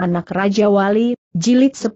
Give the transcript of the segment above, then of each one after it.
Anak Raja Wali, Jilid 10.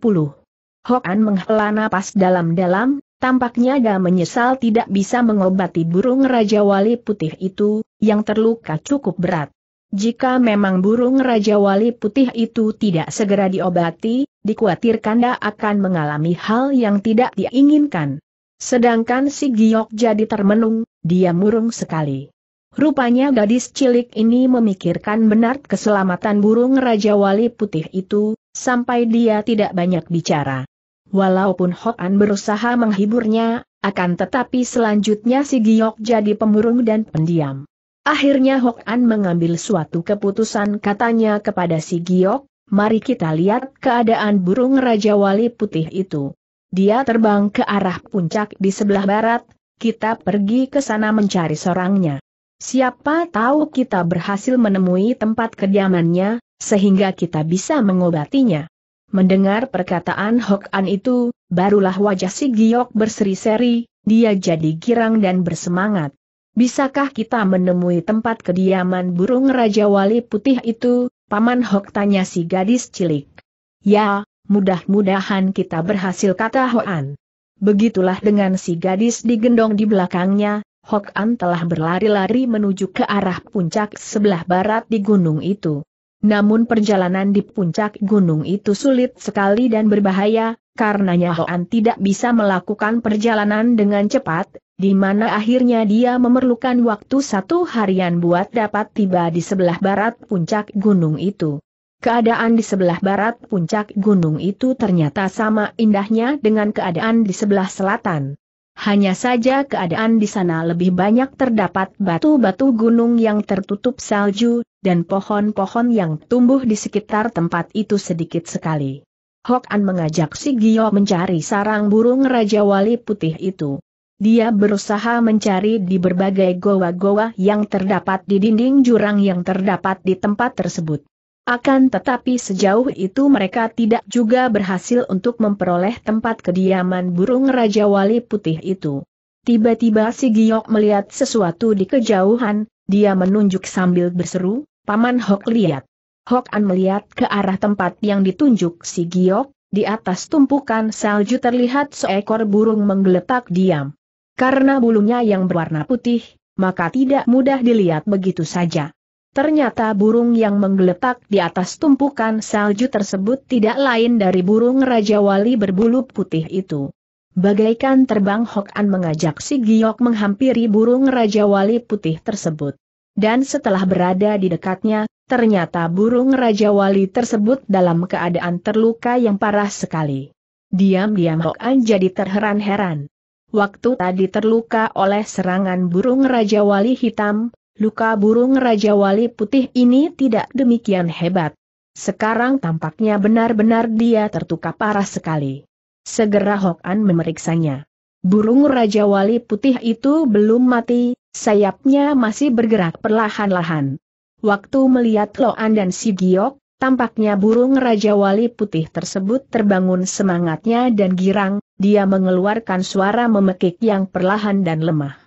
Hoan menghela napas dalam-dalam, tampaknya ga menyesal tidak bisa mengobati burung Raja Wali putih itu, yang terluka cukup berat. Jika memang burung Raja Wali putih itu tidak segera diobati, dikhawatirkan dia akan mengalami hal yang tidak diinginkan. Sedangkan si Giok jadi termenung, dia murung sekali. Rupanya gadis cilik ini memikirkan benar keselamatan burung Raja Wali Putih itu, sampai dia tidak banyak bicara. Walaupun Hoan berusaha menghiburnya, akan tetapi selanjutnya si Giok jadi pemurung dan pendiam. Akhirnya Hoan mengambil suatu keputusan katanya kepada si Giok, mari kita lihat keadaan burung Raja Wali Putih itu. Dia terbang ke arah puncak di sebelah barat, kita pergi ke sana mencari sorangnya. Siapa tahu kita berhasil menemui tempat kediamannya, sehingga kita bisa mengobatinya. Mendengar perkataan Hok An itu, barulah wajah si Giok berseri-seri, dia jadi girang dan bersemangat. Bisakah kita menemui tempat kediaman burung Raja Wali Putih itu, Paman Hok tanya si gadis cilik. Ya, mudah-mudahan kita berhasil kata Hoan. Begitulah dengan si gadis digendong di belakangnya, Hok An telah berlari-lari menuju ke arah puncak sebelah barat di gunung itu. Namun perjalanan di puncak gunung itu sulit sekali dan berbahaya, karenanya Hok An tidak bisa melakukan perjalanan dengan cepat, di mana akhirnya dia memerlukan waktu satu harian buat dapat tiba di sebelah barat puncak gunung itu. Keadaan di sebelah barat puncak gunung itu ternyata sama indahnya dengan keadaan di sebelah selatan. Hanya saja keadaan di sana lebih banyak terdapat batu-batu gunung yang tertutup salju, dan pohon-pohon yang tumbuh di sekitar tempat itu sedikit sekali. Hok An mengajak si Gio mencari sarang burung Raja Wali Putih itu. Dia berusaha mencari di berbagai goa-goa yang terdapat di dinding jurang yang terdapat di tempat tersebut. Akan tetapi sejauh itu mereka tidak juga berhasil untuk memperoleh tempat kediaman burung Raja Wali Putih itu. Tiba-tiba si Giok melihat sesuatu di kejauhan, dia menunjuk sambil berseru, Paman Hok lihat. Hok An melihat ke arah tempat yang ditunjuk si Giok, di atas tumpukan salju terlihat seekor burung menggeletak diam. Karena bulunya yang berwarna putih, maka tidak mudah dilihat begitu saja. Ternyata burung yang menggeletak di atas tumpukan salju tersebut tidak lain dari burung Raja Wali berbulu putih itu. Bagaikan terbang Hok An mengajak si Giok menghampiri burung Raja Wali putih tersebut. Dan setelah berada di dekatnya, ternyata burung Raja Wali tersebut dalam keadaan terluka yang parah sekali. Diam-diam Hok An jadi terheran-heran. Waktu tadi terluka oleh serangan burung Raja Wali hitam, Luka burung Raja Wali Putih ini tidak demikian hebat. Sekarang tampaknya benar-benar dia tertukar parah sekali. Segera Hok memeriksanya. Burung Raja Wali Putih itu belum mati, sayapnya masih bergerak perlahan-lahan. Waktu melihat Loan dan Si Giok, tampaknya burung Raja Wali Putih tersebut terbangun semangatnya dan girang, dia mengeluarkan suara memekik yang perlahan dan lemah.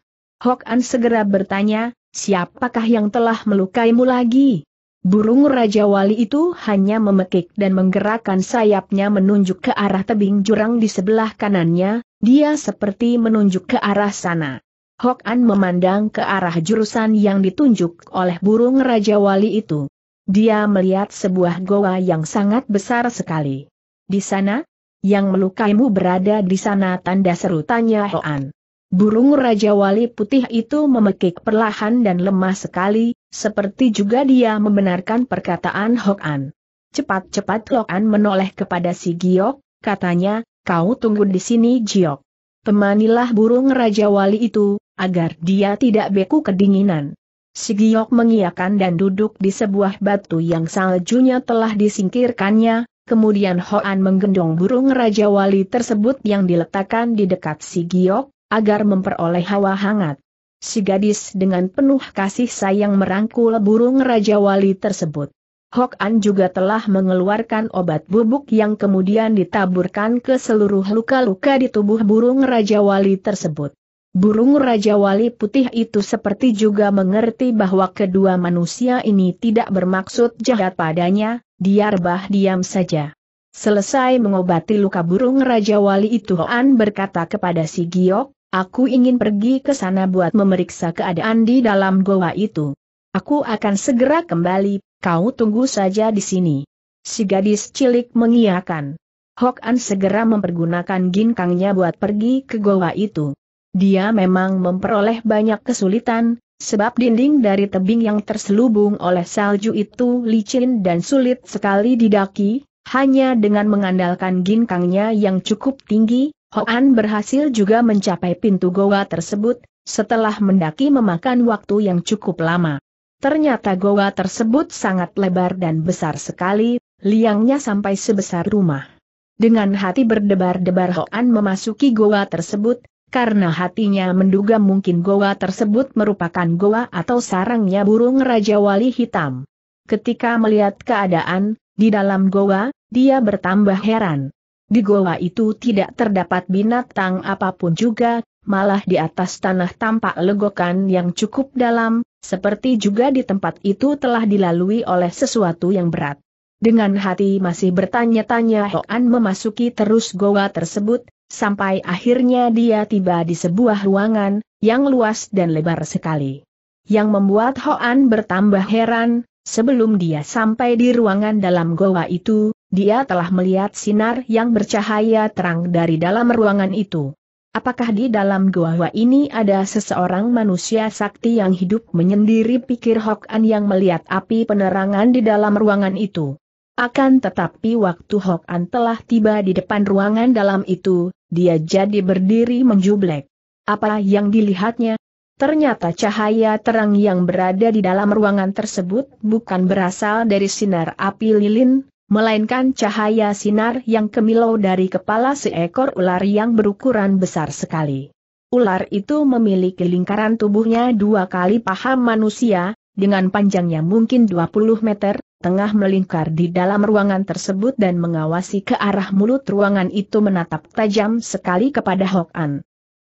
Hok segera bertanya, siapakah yang telah melukaimu lagi? Burung Raja Wali itu hanya memekik dan menggerakkan sayapnya menunjuk ke arah tebing jurang di sebelah kanannya, dia seperti menunjuk ke arah sana. Hok An memandang ke arah jurusan yang ditunjuk oleh burung Raja Wali itu. Dia melihat sebuah goa yang sangat besar sekali. Di sana, yang melukaimu berada di sana tanda seru tanya Hoan. Burung Raja Wali Putih itu memekik perlahan dan lemah sekali, seperti juga dia membenarkan perkataan Hok An. Cepat-cepat Hok An menoleh kepada si Giok, katanya, kau tunggu di sini Giok. Temanilah burung Raja Wali itu, agar dia tidak beku kedinginan. Si Giok mengiakan dan duduk di sebuah batu yang saljunya telah disingkirkannya, kemudian Hoan menggendong burung Raja Wali tersebut yang diletakkan di dekat si Giok, agar memperoleh hawa hangat. Si gadis dengan penuh kasih sayang merangkul burung Raja Wali tersebut. Hok An juga telah mengeluarkan obat bubuk yang kemudian ditaburkan ke seluruh luka-luka di tubuh burung Raja Wali tersebut. Burung Raja Wali putih itu seperti juga mengerti bahwa kedua manusia ini tidak bermaksud jahat padanya, dia rebah diam saja. Selesai mengobati luka burung Raja Wali itu Hoan berkata kepada si Giok, Aku ingin pergi ke sana buat memeriksa keadaan di dalam goa itu. Aku akan segera kembali, kau tunggu saja di sini. Si gadis cilik mengiakan. Hok An segera mempergunakan ginkangnya buat pergi ke goa itu. Dia memang memperoleh banyak kesulitan, sebab dinding dari tebing yang terselubung oleh salju itu licin dan sulit sekali didaki, hanya dengan mengandalkan ginkangnya yang cukup tinggi, Hoan berhasil juga mencapai pintu goa tersebut, setelah mendaki memakan waktu yang cukup lama. Ternyata goa tersebut sangat lebar dan besar sekali, liangnya sampai sebesar rumah. Dengan hati berdebar-debar Hoan memasuki goa tersebut, karena hatinya menduga mungkin goa tersebut merupakan goa atau sarangnya burung Raja Wali Hitam. Ketika melihat keadaan, di dalam goa, dia bertambah heran. Di goa itu tidak terdapat binatang apapun juga, malah di atas tanah tampak legokan yang cukup dalam, seperti juga di tempat itu telah dilalui oleh sesuatu yang berat. Dengan hati masih bertanya-tanya Hoan memasuki terus goa tersebut, sampai akhirnya dia tiba di sebuah ruangan, yang luas dan lebar sekali. Yang membuat Hoan bertambah heran, sebelum dia sampai di ruangan dalam goa itu, dia telah melihat sinar yang bercahaya terang dari dalam ruangan itu. Apakah di dalam gua gua ini ada seseorang manusia sakti yang hidup menyendiri pikir Hok An yang melihat api penerangan di dalam ruangan itu? Akan tetapi waktu Hok An telah tiba di depan ruangan dalam itu, dia jadi berdiri menjublek. Apa yang dilihatnya? Ternyata cahaya terang yang berada di dalam ruangan tersebut bukan berasal dari sinar api lilin, melainkan cahaya sinar yang kemilau dari kepala seekor ular yang berukuran besar sekali. Ular itu memiliki lingkaran tubuhnya dua kali paha manusia, dengan panjangnya mungkin 20 meter, tengah melingkar di dalam ruangan tersebut dan mengawasi ke arah mulut ruangan itu menatap tajam sekali kepada Hok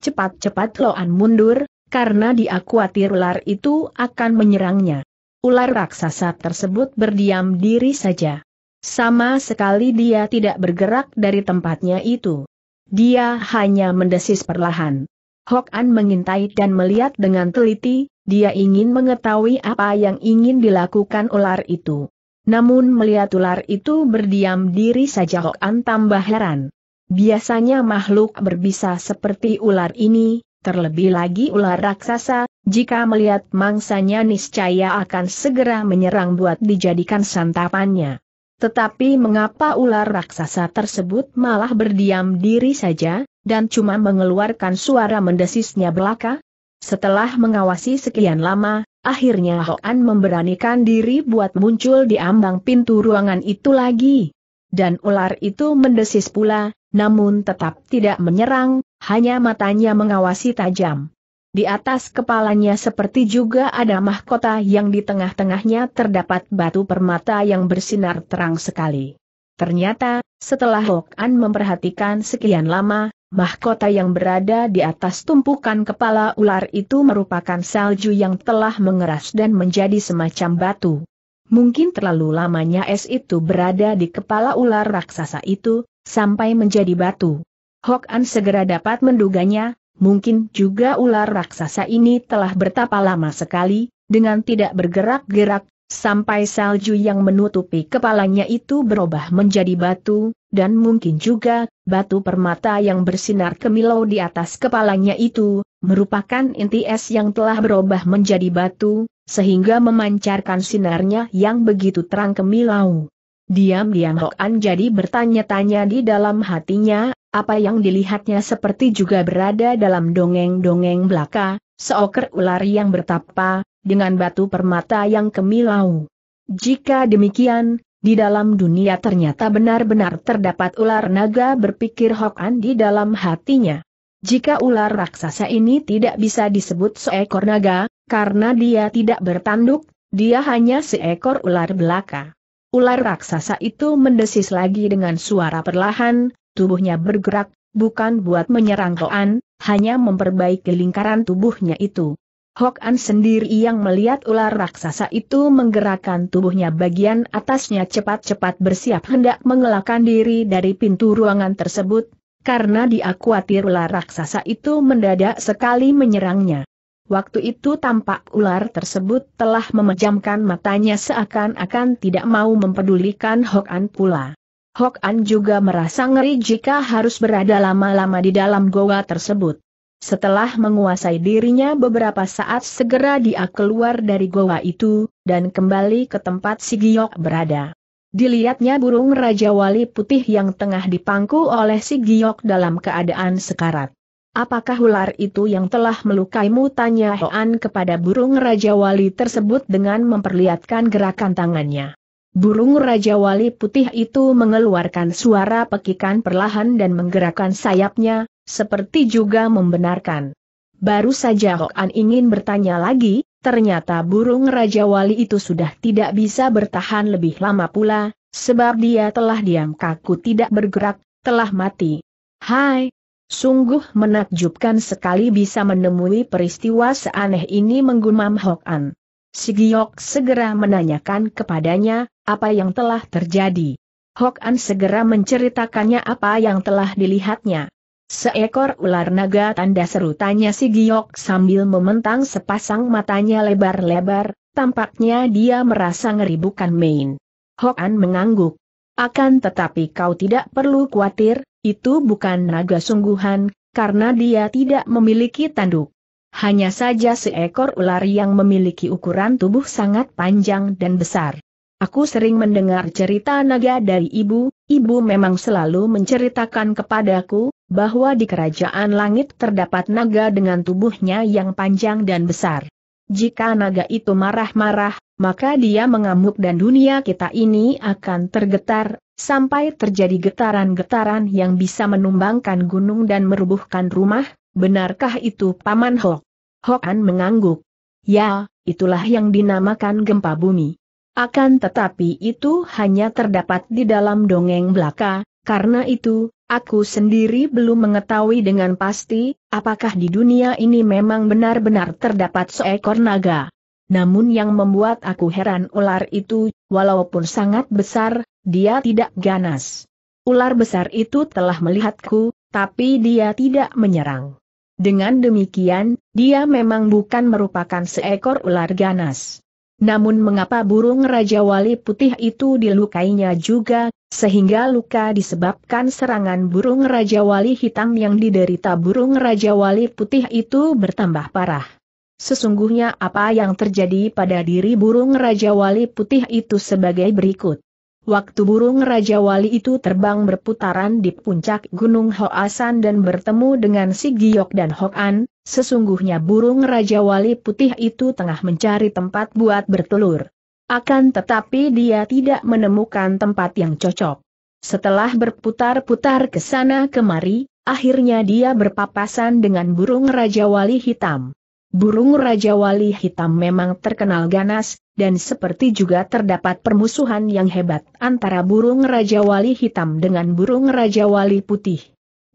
Cepat-cepat Loan mundur, karena dia khawatir ular itu akan menyerangnya. Ular raksasa tersebut berdiam diri saja. Sama sekali dia tidak bergerak dari tempatnya itu. Dia hanya mendesis perlahan. Hok An mengintai dan melihat dengan teliti, dia ingin mengetahui apa yang ingin dilakukan ular itu. Namun melihat ular itu berdiam diri saja Hok An tambah heran. Biasanya makhluk berbisa seperti ular ini, terlebih lagi ular raksasa, jika melihat mangsanya niscaya akan segera menyerang buat dijadikan santapannya. Tetapi mengapa ular raksasa tersebut malah berdiam diri saja, dan cuma mengeluarkan suara mendesisnya belaka? Setelah mengawasi sekian lama, akhirnya Hoan memberanikan diri buat muncul di ambang pintu ruangan itu lagi. Dan ular itu mendesis pula, namun tetap tidak menyerang, hanya matanya mengawasi tajam. Di atas kepalanya seperti juga ada mahkota yang di tengah-tengahnya terdapat batu permata yang bersinar terang sekali. Ternyata, setelah Hokan memperhatikan sekian lama, mahkota yang berada di atas tumpukan kepala ular itu merupakan salju yang telah mengeras dan menjadi semacam batu. Mungkin terlalu lamanya es itu berada di kepala ular raksasa itu, sampai menjadi batu. Hok An segera dapat menduganya, mungkin juga ular raksasa ini telah bertapa lama sekali, dengan tidak bergerak-gerak, sampai salju yang menutupi kepalanya itu berubah menjadi batu, dan mungkin juga, batu permata yang bersinar kemilau di atas kepalanya itu, merupakan inti es yang telah berubah menjadi batu, sehingga memancarkan sinarnya yang begitu terang kemilau. Diam-diam Hoan jadi bertanya-tanya di dalam hatinya, apa yang dilihatnya seperti juga berada dalam dongeng-dongeng belaka, seoker ular yang bertapa, dengan batu permata yang kemilau. Jika demikian, di dalam dunia ternyata benar-benar terdapat ular naga berpikir Hokan di dalam hatinya. Jika ular raksasa ini tidak bisa disebut seekor naga, karena dia tidak bertanduk, dia hanya seekor ular belaka. Ular raksasa itu mendesis lagi dengan suara perlahan, tubuhnya bergerak, bukan buat menyerang Koan, hanya memperbaiki lingkaran tubuhnya itu. Hok sendiri yang melihat ular raksasa itu menggerakkan tubuhnya bagian atasnya cepat-cepat bersiap hendak mengelakkan diri dari pintu ruangan tersebut, karena dia khawatir ular raksasa itu mendadak sekali menyerangnya. Waktu itu tampak ular tersebut telah memejamkan matanya seakan-akan tidak mau mempedulikan Hokan pula. Hok An juga merasa ngeri jika harus berada lama-lama di dalam goa tersebut. Setelah menguasai dirinya beberapa saat segera dia keluar dari goa itu, dan kembali ke tempat si Giok berada. Dilihatnya burung Raja Wali Putih yang tengah dipangku oleh si Giok dalam keadaan sekarat. Apakah ular itu yang telah melukaimu? Tanya Hoan kepada burung Raja Wali tersebut dengan memperlihatkan gerakan tangannya. Burung Raja Wali Putih itu mengeluarkan suara pekikan perlahan dan menggerakkan sayapnya, seperti juga membenarkan. Baru saja Hokan ingin bertanya lagi, ternyata burung Raja Wali itu sudah tidak bisa bertahan lebih lama pula, sebab dia telah diam kaku tidak bergerak, telah mati. Hai, Sungguh menakjubkan sekali bisa menemui peristiwa seaneh ini menggumam Hokan. Sigiok segera menanyakan kepadanya, apa yang telah terjadi. Hok An segera menceritakannya apa yang telah dilihatnya. Seekor ular naga tanda seru tanya si Giok sambil mementang sepasang matanya lebar-lebar, tampaknya dia merasa ngeri bukan main. Hok An mengangguk. Akan tetapi kau tidak perlu khawatir, itu bukan naga sungguhan, karena dia tidak memiliki tanduk. Hanya saja seekor ular yang memiliki ukuran tubuh sangat panjang dan besar. Aku sering mendengar cerita naga dari ibu, ibu memang selalu menceritakan kepadaku, bahwa di kerajaan langit terdapat naga dengan tubuhnya yang panjang dan besar. Jika naga itu marah-marah, maka dia mengamuk dan dunia kita ini akan tergetar, sampai terjadi getaran-getaran yang bisa menumbangkan gunung dan merubuhkan rumah, benarkah itu Paman Hok? Hokan mengangguk. Ya, itulah yang dinamakan gempa bumi. Akan tetapi itu hanya terdapat di dalam dongeng belaka, karena itu, aku sendiri belum mengetahui dengan pasti, apakah di dunia ini memang benar-benar terdapat seekor naga. Namun yang membuat aku heran ular itu, walaupun sangat besar, dia tidak ganas. Ular besar itu telah melihatku, tapi dia tidak menyerang. Dengan demikian, dia memang bukan merupakan seekor ular ganas. Namun mengapa burung Raja Wali Putih itu dilukainya juga, sehingga luka disebabkan serangan burung Raja Wali Hitam yang diderita burung Raja Wali Putih itu bertambah parah. Sesungguhnya apa yang terjadi pada diri burung Raja Wali Putih itu sebagai berikut. Waktu burung Raja Wali itu terbang berputaran di puncak Gunung Hoasan dan bertemu dengan si Giok dan Hokan, sesungguhnya burung Raja Wali putih itu tengah mencari tempat buat bertelur. Akan tetapi dia tidak menemukan tempat yang cocok. Setelah berputar-putar ke sana kemari, akhirnya dia berpapasan dengan burung Raja Wali hitam. Burung Raja Wali Hitam memang terkenal ganas, dan seperti juga terdapat permusuhan yang hebat antara burung Raja Wali Hitam dengan burung Raja Wali Putih.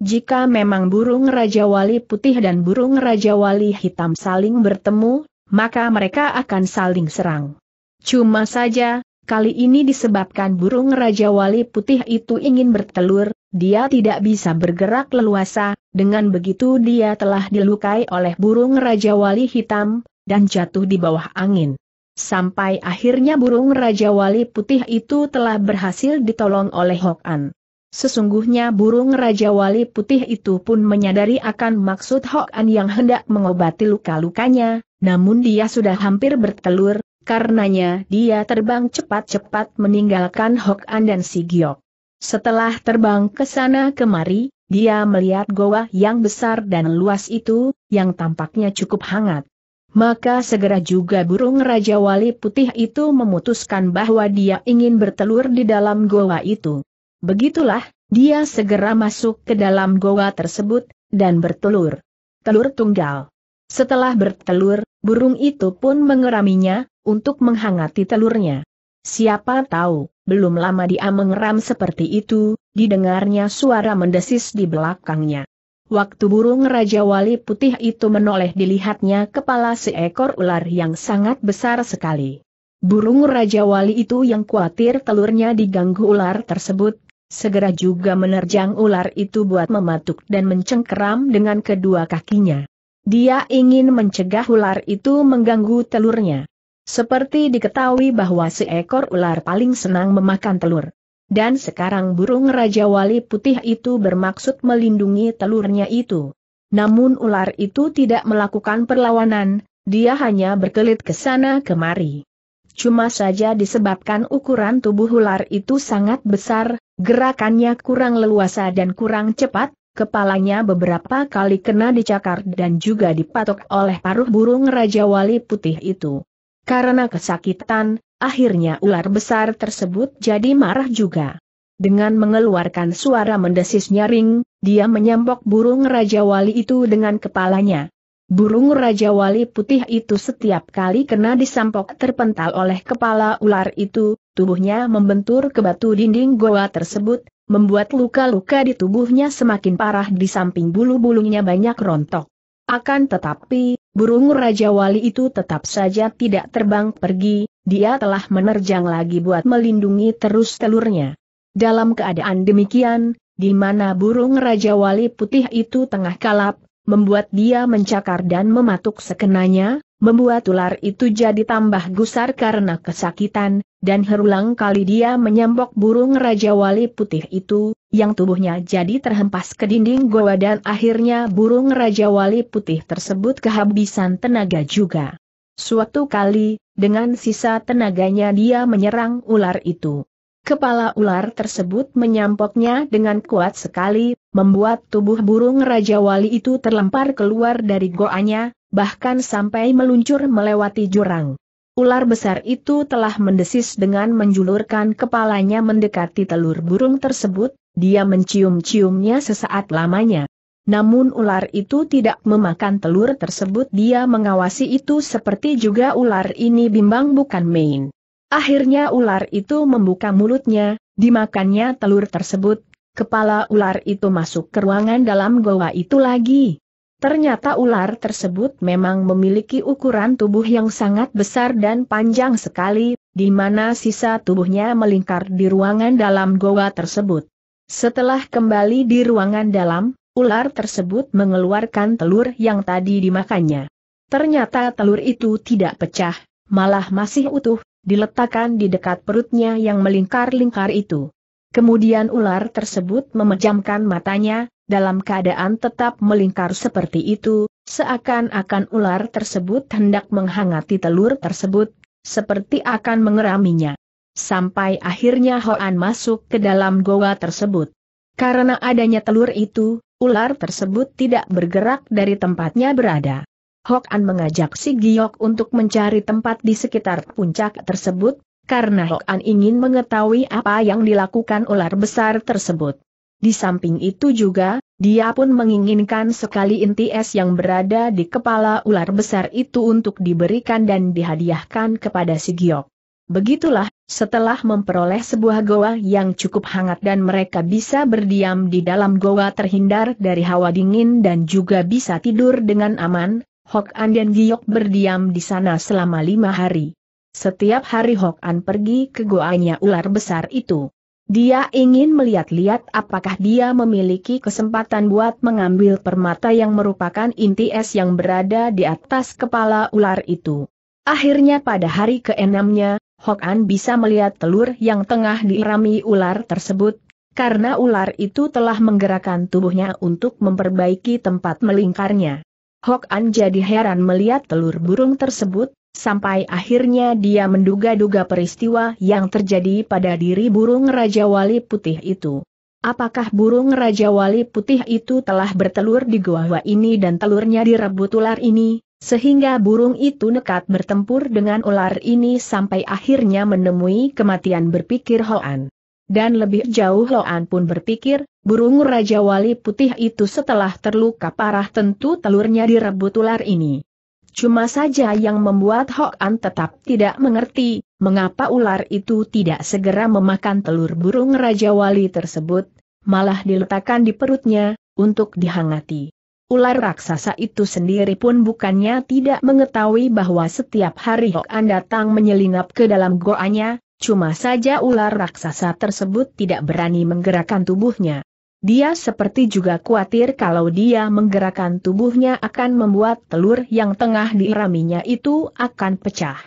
Jika memang burung Raja Wali Putih dan burung Raja Wali Hitam saling bertemu, maka mereka akan saling serang. Cuma saja, kali ini disebabkan burung Raja Wali Putih itu ingin bertelur, dia tidak bisa bergerak leluasa, dengan begitu dia telah dilukai oleh burung Raja Wali Hitam, dan jatuh di bawah angin. Sampai akhirnya burung Raja Wali Putih itu telah berhasil ditolong oleh Hok An. Sesungguhnya burung Raja Wali Putih itu pun menyadari akan maksud Hok An yang hendak mengobati luka-lukanya, namun dia sudah hampir bertelur, karenanya dia terbang cepat-cepat meninggalkan Hok An dan Si Giok. Setelah terbang ke sana kemari, dia melihat goa yang besar dan luas itu, yang tampaknya cukup hangat. Maka segera juga burung Raja Wali Putih itu memutuskan bahwa dia ingin bertelur di dalam goa itu. Begitulah, dia segera masuk ke dalam goa tersebut, dan bertelur. Telur tunggal. Setelah bertelur, burung itu pun mengeraminya, untuk menghangati telurnya. Siapa tahu, belum lama dia mengeram seperti itu, didengarnya suara mendesis di belakangnya. Waktu burung Raja Wali Putih itu menoleh dilihatnya kepala seekor ular yang sangat besar sekali. Burung Raja Wali itu yang khawatir telurnya diganggu ular tersebut, segera juga menerjang ular itu buat mematuk dan mencengkeram dengan kedua kakinya. Dia ingin mencegah ular itu mengganggu telurnya. Seperti diketahui bahwa seekor ular paling senang memakan telur. Dan sekarang burung Raja Wali Putih itu bermaksud melindungi telurnya itu. Namun ular itu tidak melakukan perlawanan, dia hanya berkelit ke sana kemari. Cuma saja disebabkan ukuran tubuh ular itu sangat besar, gerakannya kurang leluasa dan kurang cepat, kepalanya beberapa kali kena dicakar dan juga dipatok oleh paruh burung Raja Wali Putih itu. Karena kesakitan, Akhirnya ular besar tersebut jadi marah juga. Dengan mengeluarkan suara mendesis nyaring, dia menyambok burung Raja Wali itu dengan kepalanya. Burung Raja Wali putih itu setiap kali kena disampok terpental oleh kepala ular itu, tubuhnya membentur ke batu dinding goa tersebut, membuat luka-luka di tubuhnya semakin parah di samping bulu-bulunya banyak rontok. Akan tetapi, burung Raja Wali itu tetap saja tidak terbang pergi, dia telah menerjang lagi buat melindungi terus telurnya. Dalam keadaan demikian, di mana burung Raja Wali putih itu tengah kalap, membuat dia mencakar dan mematuk sekenanya, membuat ular itu jadi tambah gusar karena kesakitan, dan herulang kali dia menyambok burung Raja Wali Putih itu, yang tubuhnya jadi terhempas ke dinding goa dan akhirnya burung Raja Wali Putih tersebut kehabisan tenaga juga. Suatu kali, dengan sisa tenaganya dia menyerang ular itu. Kepala ular tersebut menyampoknya dengan kuat sekali, membuat tubuh burung Raja Wali itu terlempar keluar dari goanya, bahkan sampai meluncur melewati jurang. Ular besar itu telah mendesis dengan menjulurkan kepalanya mendekati telur burung tersebut, dia mencium-ciumnya sesaat lamanya. Namun ular itu tidak memakan telur tersebut dia mengawasi itu seperti juga ular ini bimbang bukan main. Akhirnya ular itu membuka mulutnya, dimakannya telur tersebut, kepala ular itu masuk ke ruangan dalam goa itu lagi. Ternyata ular tersebut memang memiliki ukuran tubuh yang sangat besar dan panjang sekali, di mana sisa tubuhnya melingkar di ruangan dalam goa tersebut. Setelah kembali di ruangan dalam, ular tersebut mengeluarkan telur yang tadi dimakannya. Ternyata telur itu tidak pecah, malah masih utuh, diletakkan di dekat perutnya yang melingkar-lingkar itu. Kemudian ular tersebut memejamkan matanya, dalam keadaan tetap melingkar seperti itu, seakan-akan ular tersebut hendak menghangati telur tersebut, seperti akan mengeraminya. Sampai akhirnya Hoan masuk ke dalam goa tersebut. Karena adanya telur itu, ular tersebut tidak bergerak dari tempatnya berada. Hok An mengajak si Giok untuk mencari tempat di sekitar puncak tersebut, karena Hok An ingin mengetahui apa yang dilakukan ular besar tersebut. Di samping itu juga, dia pun menginginkan sekali inti es yang berada di kepala ular besar itu untuk diberikan dan dihadiahkan kepada si Giok. Begitulah, setelah memperoleh sebuah goa yang cukup hangat dan mereka bisa berdiam di dalam goa terhindar dari hawa dingin dan juga bisa tidur dengan aman, Hok An dan Giok berdiam di sana selama lima hari. Setiap hari Hok An pergi ke goanya ular besar itu. Dia ingin melihat-lihat apakah dia memiliki kesempatan buat mengambil permata yang merupakan inti es yang berada di atas kepala ular itu. Akhirnya pada hari keenamnya, Hok An bisa melihat telur yang tengah diirami ular tersebut karena ular itu telah menggerakkan tubuhnya untuk memperbaiki tempat melingkarnya. Hok An jadi heran melihat telur burung tersebut, sampai akhirnya dia menduga-duga peristiwa yang terjadi pada diri burung Raja Wali Putih itu. Apakah burung Raja Wali Putih itu telah bertelur di gua ini dan telurnya direbut ular ini, sehingga burung itu nekat bertempur dengan ular ini sampai akhirnya menemui kematian berpikir Hoan. Dan lebih jauh Loan pun berpikir, burung Raja Wali Putih itu setelah terluka parah tentu telurnya direbut ular ini. Cuma saja yang membuat Hoan tetap tidak mengerti, mengapa ular itu tidak segera memakan telur burung Raja Wali tersebut, malah diletakkan di perutnya, untuk dihangati. Ular raksasa itu sendiri pun bukannya tidak mengetahui bahwa setiap hari Hoan datang menyelinap ke dalam goanya, Cuma saja ular raksasa tersebut tidak berani menggerakkan tubuhnya. Dia seperti juga khawatir kalau dia menggerakkan tubuhnya akan membuat telur yang tengah diiraminya itu akan pecah.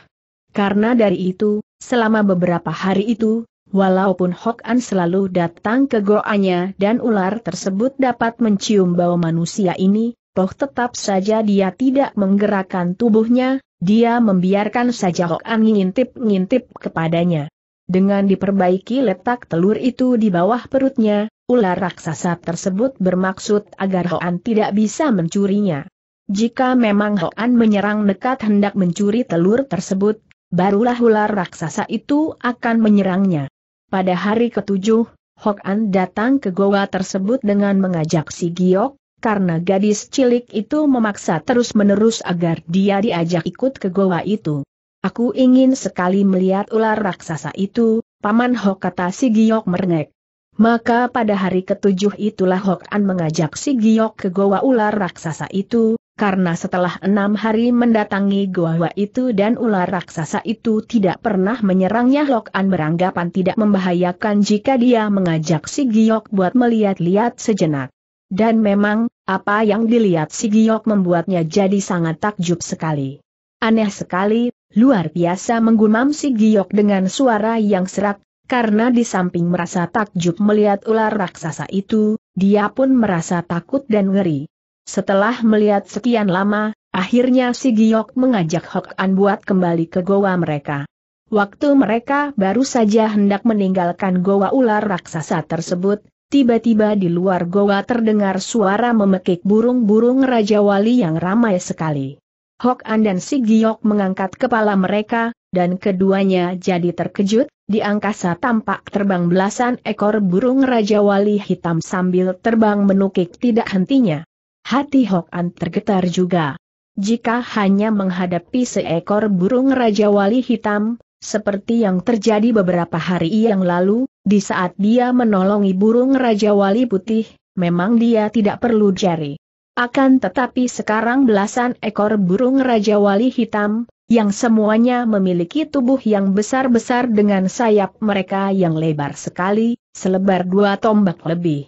Karena dari itu, selama beberapa hari itu, walaupun Hok An selalu datang ke goanya dan ular tersebut dapat mencium bau manusia ini, toh tetap saja dia tidak menggerakkan tubuhnya, dia membiarkan saja Hok An ngintip-ngintip kepadanya. Dengan diperbaiki letak telur itu di bawah perutnya, ular raksasa tersebut bermaksud agar Hok An tidak bisa mencurinya. Jika memang Hok An menyerang dekat hendak mencuri telur tersebut, barulah ular raksasa itu akan menyerangnya. Pada hari ketujuh, Hok An datang ke goa tersebut dengan mengajak si Giok, karena gadis cilik itu memaksa terus-menerus agar dia diajak ikut ke goa itu. Aku ingin sekali melihat ular raksasa itu, Paman Hok kata si Giok merengek. Maka pada hari ketujuh itulah Hok An mengajak si Giok ke goa ular raksasa itu, karena setelah enam hari mendatangi goa itu dan ular raksasa itu tidak pernah menyerangnya Hok An beranggapan tidak membahayakan jika dia mengajak si Giok buat melihat-lihat sejenak. Dan memang, apa yang dilihat si Giok membuatnya jadi sangat takjub sekali. Aneh sekali, luar biasa menggumam si Giok dengan suara yang serak, karena di samping merasa takjub melihat ular raksasa itu, dia pun merasa takut dan ngeri. Setelah melihat sekian lama, akhirnya si Giok mengajak Hok An buat kembali ke goa mereka. Waktu mereka baru saja hendak meninggalkan goa ular raksasa tersebut, Tiba-tiba di luar goa terdengar suara memekik burung-burung Raja Wali yang ramai sekali. Hok An dan Si Giok mengangkat kepala mereka, dan keduanya jadi terkejut, di angkasa tampak terbang belasan ekor burung Raja Wali hitam sambil terbang menukik tidak hentinya. Hati Hok An tergetar juga. Jika hanya menghadapi seekor burung Raja Wali hitam, seperti yang terjadi beberapa hari yang lalu, di saat dia menolongi burung Raja Wali Putih, memang dia tidak perlu jari. Akan tetapi sekarang belasan ekor burung Raja Wali Hitam, yang semuanya memiliki tubuh yang besar-besar dengan sayap mereka yang lebar sekali, selebar dua tombak lebih.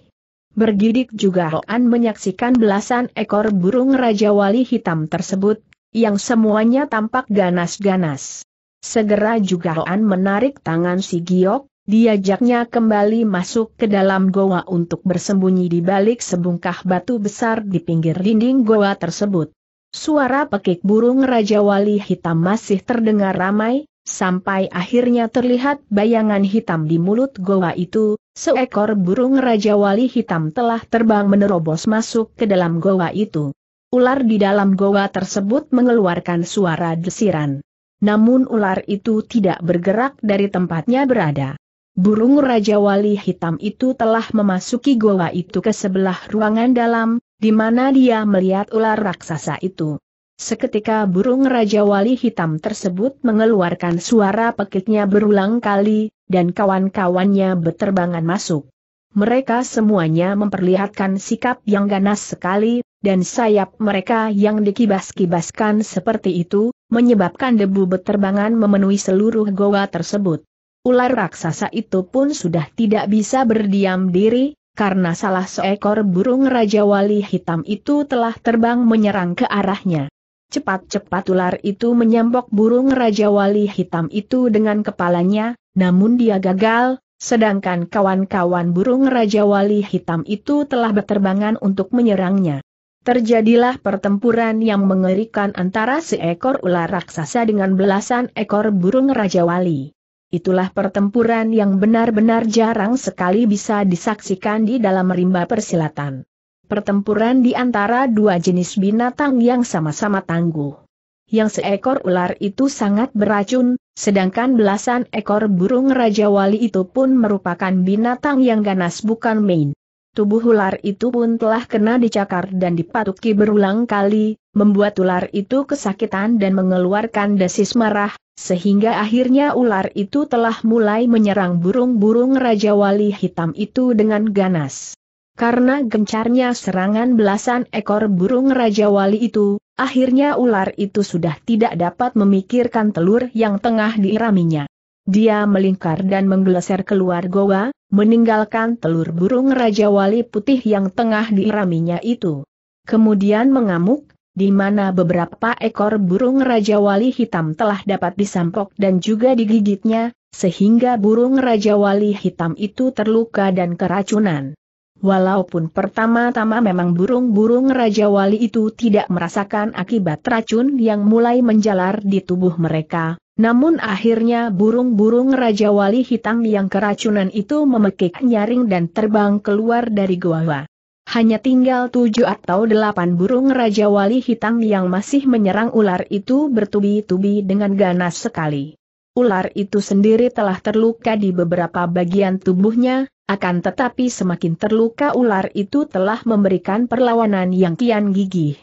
Bergidik juga Hoan menyaksikan belasan ekor burung Raja Wali Hitam tersebut, yang semuanya tampak ganas-ganas. Segera juga Hoan menarik tangan si Giok, Diajaknya kembali masuk ke dalam goa untuk bersembunyi di balik sebungkah batu besar di pinggir dinding goa tersebut. Suara pekik burung Raja Wali Hitam masih terdengar ramai, sampai akhirnya terlihat bayangan hitam di mulut goa itu, seekor burung Raja Wali Hitam telah terbang menerobos masuk ke dalam goa itu. Ular di dalam goa tersebut mengeluarkan suara desiran. Namun ular itu tidak bergerak dari tempatnya berada. Burung Raja Wali Hitam itu telah memasuki goa itu ke sebelah ruangan dalam, di mana dia melihat ular raksasa itu. Seketika burung Raja Wali Hitam tersebut mengeluarkan suara pekiknya berulang kali, dan kawan-kawannya beterbangan masuk. Mereka semuanya memperlihatkan sikap yang ganas sekali, dan sayap mereka yang dikibas-kibaskan seperti itu, menyebabkan debu beterbangan memenuhi seluruh goa tersebut. Ular raksasa itu pun sudah tidak bisa berdiam diri, karena salah seekor burung Raja Wali Hitam itu telah terbang menyerang ke arahnya. Cepat-cepat ular itu menyambok burung Raja Wali Hitam itu dengan kepalanya, namun dia gagal, sedangkan kawan-kawan burung Raja Wali Hitam itu telah berterbangan untuk menyerangnya. Terjadilah pertempuran yang mengerikan antara seekor ular raksasa dengan belasan ekor burung Raja Wali. Itulah pertempuran yang benar-benar jarang sekali bisa disaksikan di dalam rimba persilatan. Pertempuran di antara dua jenis binatang yang sama-sama tangguh. Yang seekor ular itu sangat beracun, sedangkan belasan ekor burung Raja Wali itu pun merupakan binatang yang ganas bukan main. Tubuh ular itu pun telah kena dicakar dan dipatuki berulang kali, membuat ular itu kesakitan dan mengeluarkan desis marah, sehingga akhirnya ular itu telah mulai menyerang burung-burung Raja Wali Hitam itu dengan ganas. Karena gencarnya serangan belasan ekor burung Raja Wali itu, akhirnya ular itu sudah tidak dapat memikirkan telur yang tengah diiraminya. Dia melingkar dan menggeleser keluar goa, meninggalkan telur burung Raja Wali Putih yang tengah diraminya itu. Kemudian mengamuk, di mana beberapa ekor burung Raja Wali hitam telah dapat disampok dan juga digigitnya, sehingga burung Raja Wali hitam itu terluka dan keracunan. Walaupun pertama-tama memang burung-burung Raja Wali itu tidak merasakan akibat racun yang mulai menjalar di tubuh mereka, namun akhirnya burung-burung Raja Wali Hitam yang keracunan itu memekik nyaring dan terbang keluar dari gua. Hanya tinggal tujuh atau delapan burung Raja Wali Hitam yang masih menyerang ular itu bertubi-tubi dengan ganas sekali. Ular itu sendiri telah terluka di beberapa bagian tubuhnya, akan tetapi semakin terluka ular itu telah memberikan perlawanan yang kian gigih.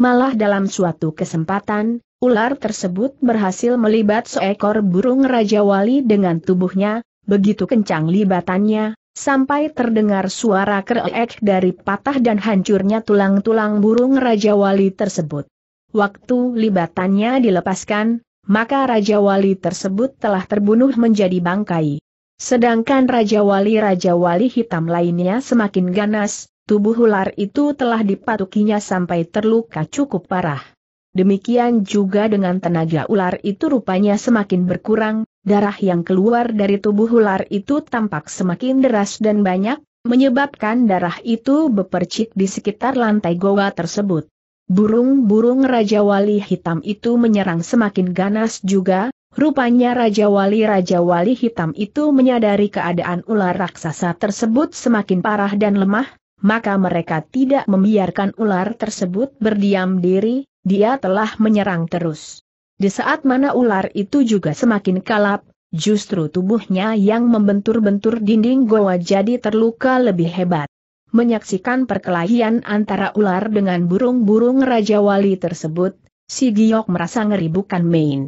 Malah dalam suatu kesempatan, Ular tersebut berhasil melibat seekor burung Raja Wali dengan tubuhnya, begitu kencang libatannya, sampai terdengar suara kereek dari patah dan hancurnya tulang-tulang burung Raja Wali tersebut. Waktu libatannya dilepaskan, maka Raja Wali tersebut telah terbunuh menjadi bangkai. Sedangkan Raja Wali-Raja Wali hitam lainnya semakin ganas, tubuh ular itu telah dipatukinya sampai terluka cukup parah. Demikian juga dengan tenaga ular itu rupanya semakin berkurang, darah yang keluar dari tubuh ular itu tampak semakin deras dan banyak, menyebabkan darah itu bepercik di sekitar lantai goa tersebut. Burung-burung Raja Wali Hitam itu menyerang semakin ganas juga, rupanya Raja Wali-Raja Wali Hitam itu menyadari keadaan ular raksasa tersebut semakin parah dan lemah, maka mereka tidak membiarkan ular tersebut berdiam diri, dia telah menyerang terus. Di saat mana ular itu juga semakin kalap, justru tubuhnya yang membentur-bentur dinding goa jadi terluka lebih hebat. Menyaksikan perkelahian antara ular dengan burung-burung Raja Wali tersebut, si Giok merasa ngeri bukan main.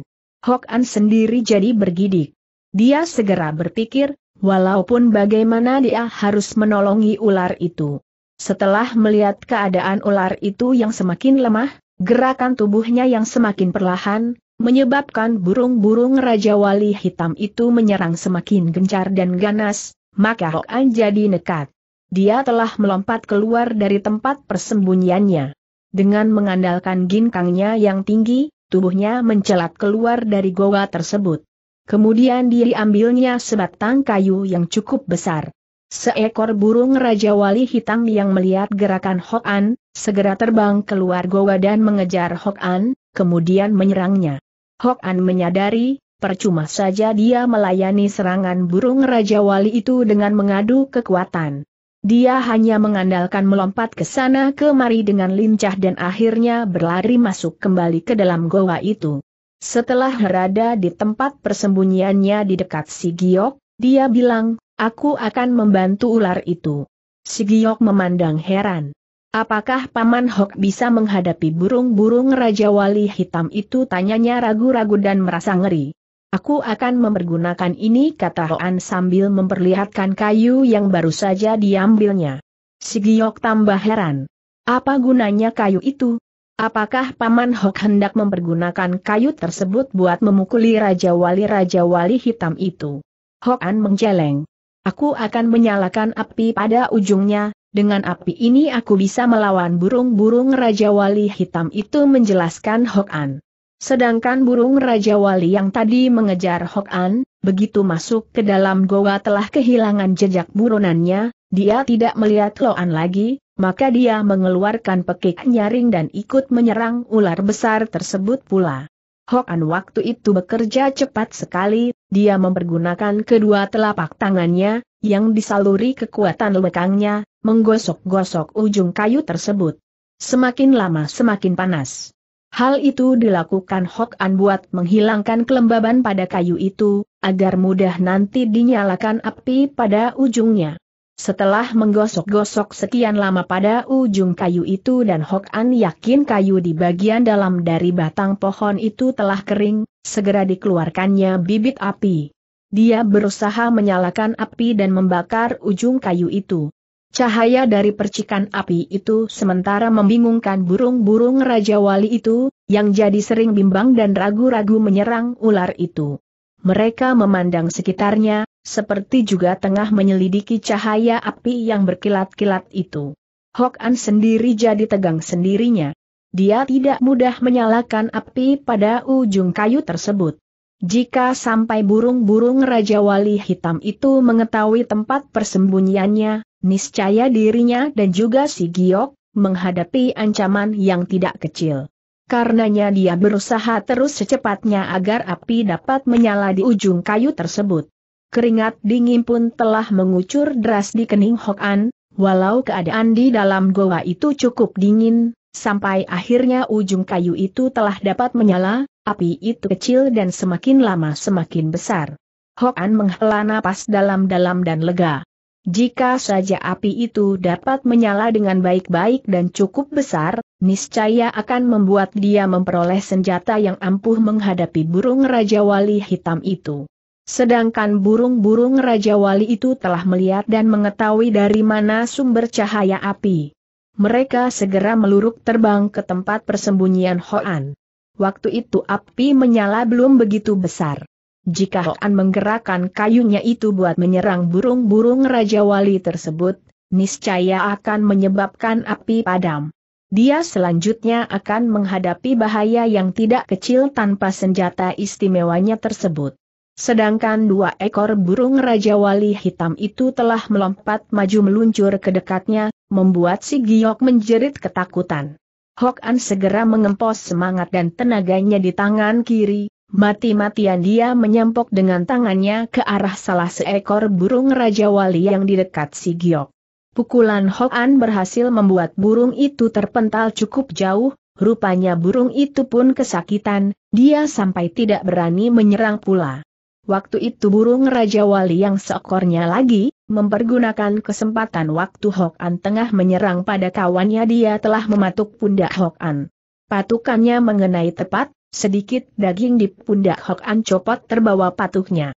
Hok An sendiri jadi bergidik. Dia segera berpikir, walaupun bagaimana dia harus menolongi ular itu. Setelah melihat keadaan ular itu yang semakin lemah, Gerakan tubuhnya yang semakin perlahan, menyebabkan burung-burung Raja Wali Hitam itu menyerang semakin gencar dan ganas, maka Hok An jadi nekat. Dia telah melompat keluar dari tempat persembunyiannya. Dengan mengandalkan ginkangnya yang tinggi, tubuhnya mencelat keluar dari goa tersebut. Kemudian diambilnya sebatang kayu yang cukup besar. Seekor burung Raja Wali Hitam yang melihat gerakan Hoan, segera terbang keluar goa dan mengejar Hok An, kemudian menyerangnya. Hok An menyadari, percuma saja dia melayani serangan burung Raja Wali itu dengan mengadu kekuatan. Dia hanya mengandalkan melompat ke sana kemari dengan lincah dan akhirnya berlari masuk kembali ke dalam goa itu. Setelah berada di tempat persembunyiannya di dekat si Giok, dia bilang, aku akan membantu ular itu. Si Giok memandang heran. Apakah Paman Hok bisa menghadapi burung-burung Raja Wali Hitam itu tanyanya ragu-ragu dan merasa ngeri. Aku akan mempergunakan ini kata Hoan sambil memperlihatkan kayu yang baru saja diambilnya. Sigiok tambah heran. Apa gunanya kayu itu? Apakah Paman Hok hendak mempergunakan kayu tersebut buat memukuli Raja Wali-Raja Wali Hitam itu? Hokan menjeleng. Aku akan menyalakan api pada ujungnya, dengan api ini aku bisa melawan burung-burung Raja Wali hitam itu menjelaskan Hok An. Sedangkan burung Raja Wali yang tadi mengejar Hok An, begitu masuk ke dalam goa telah kehilangan jejak buronannya, dia tidak melihat Loan lagi, maka dia mengeluarkan pekik nyaring dan ikut menyerang ular besar tersebut pula. Hok An waktu itu bekerja cepat sekali, dia mempergunakan kedua telapak tangannya, yang disaluri kekuatan lekangnya, menggosok-gosok ujung kayu tersebut. Semakin lama semakin panas. Hal itu dilakukan Hok An buat menghilangkan kelembaban pada kayu itu, agar mudah nanti dinyalakan api pada ujungnya. Setelah menggosok-gosok sekian lama pada ujung kayu itu dan Hok An yakin kayu di bagian dalam dari batang pohon itu telah kering, segera dikeluarkannya bibit api. Dia berusaha menyalakan api dan membakar ujung kayu itu. Cahaya dari percikan api itu sementara membingungkan burung-burung Raja Wali itu, yang jadi sering bimbang dan ragu-ragu menyerang ular itu. Mereka memandang sekitarnya, seperti juga tengah menyelidiki cahaya api yang berkilat-kilat itu. Hok An sendiri jadi tegang sendirinya. Dia tidak mudah menyalakan api pada ujung kayu tersebut. Jika sampai burung-burung Raja Wali Hitam itu mengetahui tempat persembunyiannya, niscaya dirinya dan juga si Giok, menghadapi ancaman yang tidak kecil. Karenanya dia berusaha terus secepatnya agar api dapat menyala di ujung kayu tersebut. Keringat dingin pun telah mengucur deras di kening Hokan, walau keadaan di dalam goa itu cukup dingin, sampai akhirnya ujung kayu itu telah dapat menyala, Api itu kecil dan semakin lama semakin besar. Hoan menghela napas dalam-dalam dan lega. Jika saja api itu dapat menyala dengan baik-baik dan cukup besar, niscaya akan membuat dia memperoleh senjata yang ampuh menghadapi burung Raja Wali hitam itu. Sedangkan burung-burung Raja Wali itu telah melihat dan mengetahui dari mana sumber cahaya api. Mereka segera meluruk terbang ke tempat persembunyian Hoan. Waktu itu api menyala belum begitu besar. Jika Hoan oh. menggerakkan kayunya itu buat menyerang burung-burung Raja Wali tersebut, niscaya akan menyebabkan api padam. Dia selanjutnya akan menghadapi bahaya yang tidak kecil tanpa senjata istimewanya tersebut. Sedangkan dua ekor burung Raja Wali hitam itu telah melompat maju meluncur ke dekatnya, membuat si Giok menjerit ketakutan. Hok An segera mengempos semangat dan tenaganya di tangan kiri, mati-matian dia menyempok dengan tangannya ke arah salah seekor burung Raja Wali yang di dekat si Giok. Pukulan Hok An berhasil membuat burung itu terpental cukup jauh, rupanya burung itu pun kesakitan, dia sampai tidak berani menyerang pula. Waktu itu burung Raja Wali yang seekornya lagi, Mempergunakan kesempatan waktu Hok An tengah menyerang pada kawannya dia telah mematuk pundak Hok An. Patukannya mengenai tepat, sedikit daging di pundak Hok An copot terbawa patuknya.